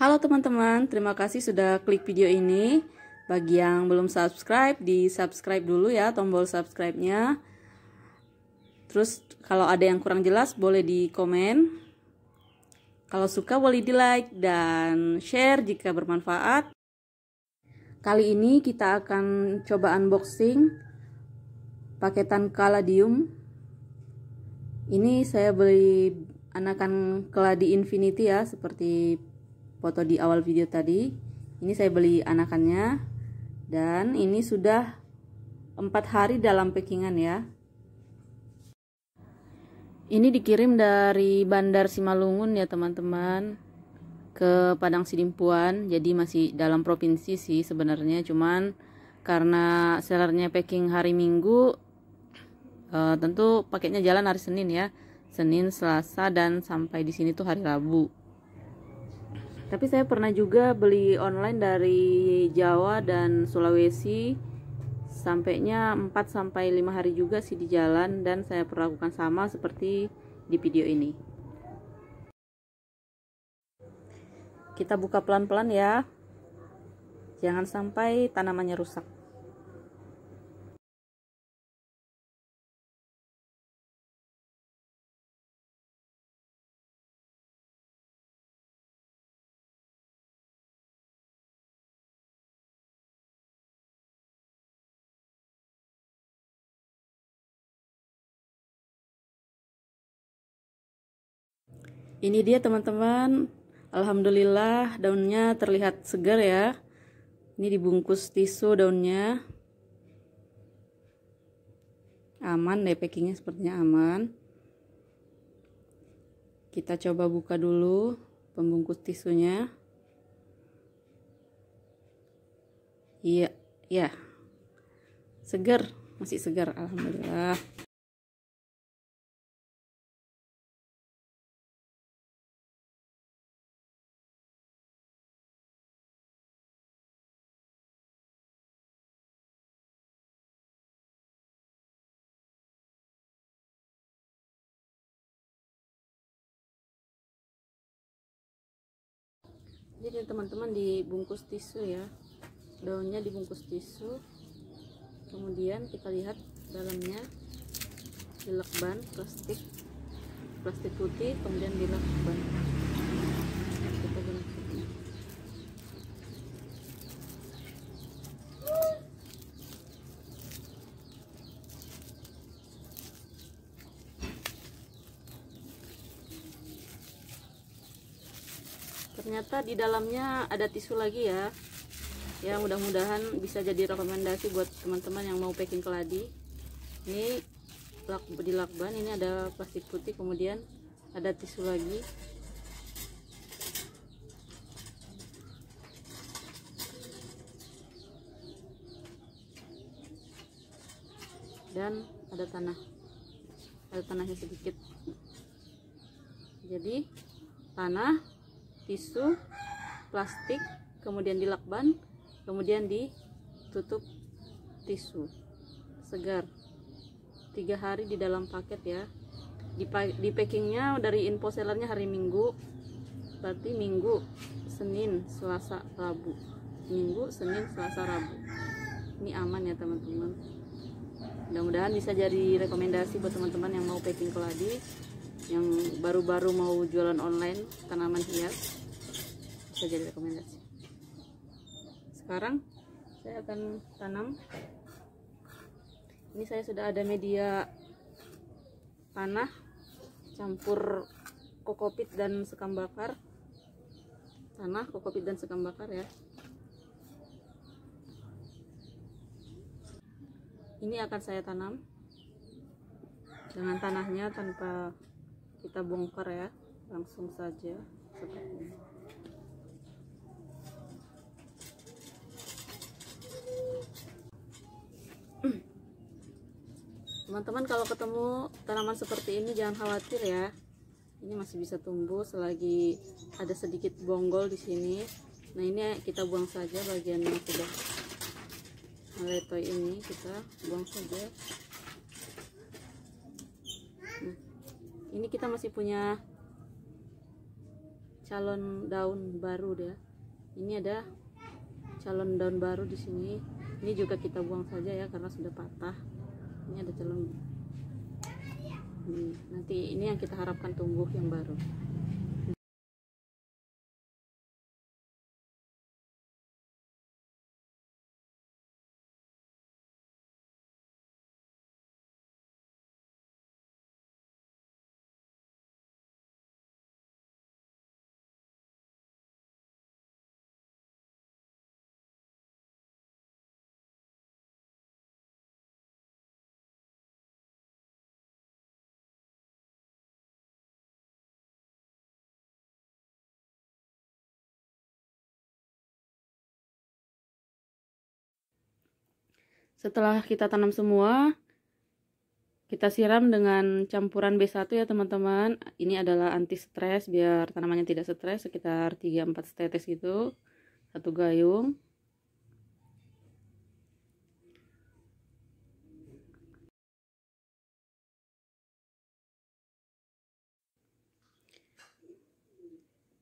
Halo teman-teman, terima kasih sudah klik video ini. Bagi yang belum subscribe, di subscribe dulu ya tombol subscribe-nya. Terus kalau ada yang kurang jelas boleh di komen. Kalau suka boleh di like dan share jika bermanfaat. Kali ini kita akan coba unboxing paketan kaladium. Ini saya beli anakan Keladi Infinity ya, seperti foto di awal video tadi ini saya beli anakannya dan ini sudah empat hari dalam packingan ya ini dikirim dari Bandar Simalungun ya teman-teman ke Padang Sidimpuan jadi masih dalam provinsi sih sebenarnya cuman karena sellernya packing hari Minggu e, tentu paketnya jalan hari Senin ya Senin Selasa dan sampai di sini tuh hari Rabu tapi saya pernah juga beli online dari Jawa dan Sulawesi sampainya 4 sampai 5 hari juga sih di jalan dan saya perlakukan sama seperti di video ini kita buka pelan-pelan ya jangan sampai tanamannya rusak Ini dia teman-teman. Alhamdulillah daunnya terlihat segar ya. Ini dibungkus tisu daunnya. Aman deh packingnya sepertinya aman. Kita coba buka dulu pembungkus tisunya. Iya, ya. Segar, masih segar alhamdulillah. jadi teman-teman dibungkus tisu ya daunnya dibungkus tisu kemudian kita lihat dalamnya dilekban plastik plastik putih kemudian dilekban ternyata di dalamnya ada tisu lagi ya ya mudah-mudahan bisa jadi rekomendasi buat teman-teman yang mau packing keladi ini lak, di lakban ini ada plastik putih kemudian ada tisu lagi dan ada tanah ada tanahnya sedikit jadi tanah tisu plastik kemudian dilakban kemudian ditutup tisu segar tiga hari di dalam paket ya di, di packingnya dari info sellernya hari minggu berarti minggu Senin Selasa Rabu minggu Senin Selasa Rabu ini aman ya teman-teman mudah-mudahan bisa jadi rekomendasi buat teman-teman yang mau packing keladi yang baru-baru mau jualan online tanaman hias bisa jadi rekomendasi sekarang saya akan tanam ini saya sudah ada media tanah campur kokopit dan sekam bakar tanah kokopit dan sekam bakar ya ini akan saya tanam dengan tanahnya tanpa kita bongkar ya langsung saja seperti ini teman-teman kalau ketemu tanaman seperti ini jangan khawatir ya ini masih bisa tumbuh selagi ada sedikit bonggol di sini nah ini kita buang saja bagian yang sudah meletoy ini kita buang saja ini kita masih punya calon daun baru ya ini ada calon daun baru di sini ini juga kita buang saja ya karena sudah patah ini ada calon ini, nanti ini yang kita harapkan tumbuh yang baru Setelah kita tanam semua, kita siram dengan campuran B1 ya teman-teman. Ini adalah anti stres biar tanamannya tidak stres sekitar 3-4 tetes gitu. Satu gayung.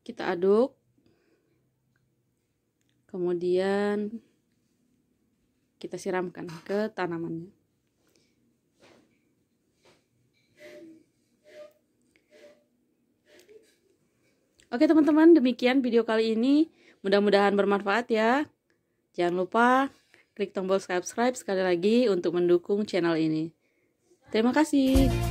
kita aduk kemudian kita siramkan ke tanamannya. Oke teman-teman, demikian video kali ini. Mudah-mudahan bermanfaat ya. Jangan lupa klik tombol subscribe sekali lagi untuk mendukung channel ini. Terima kasih.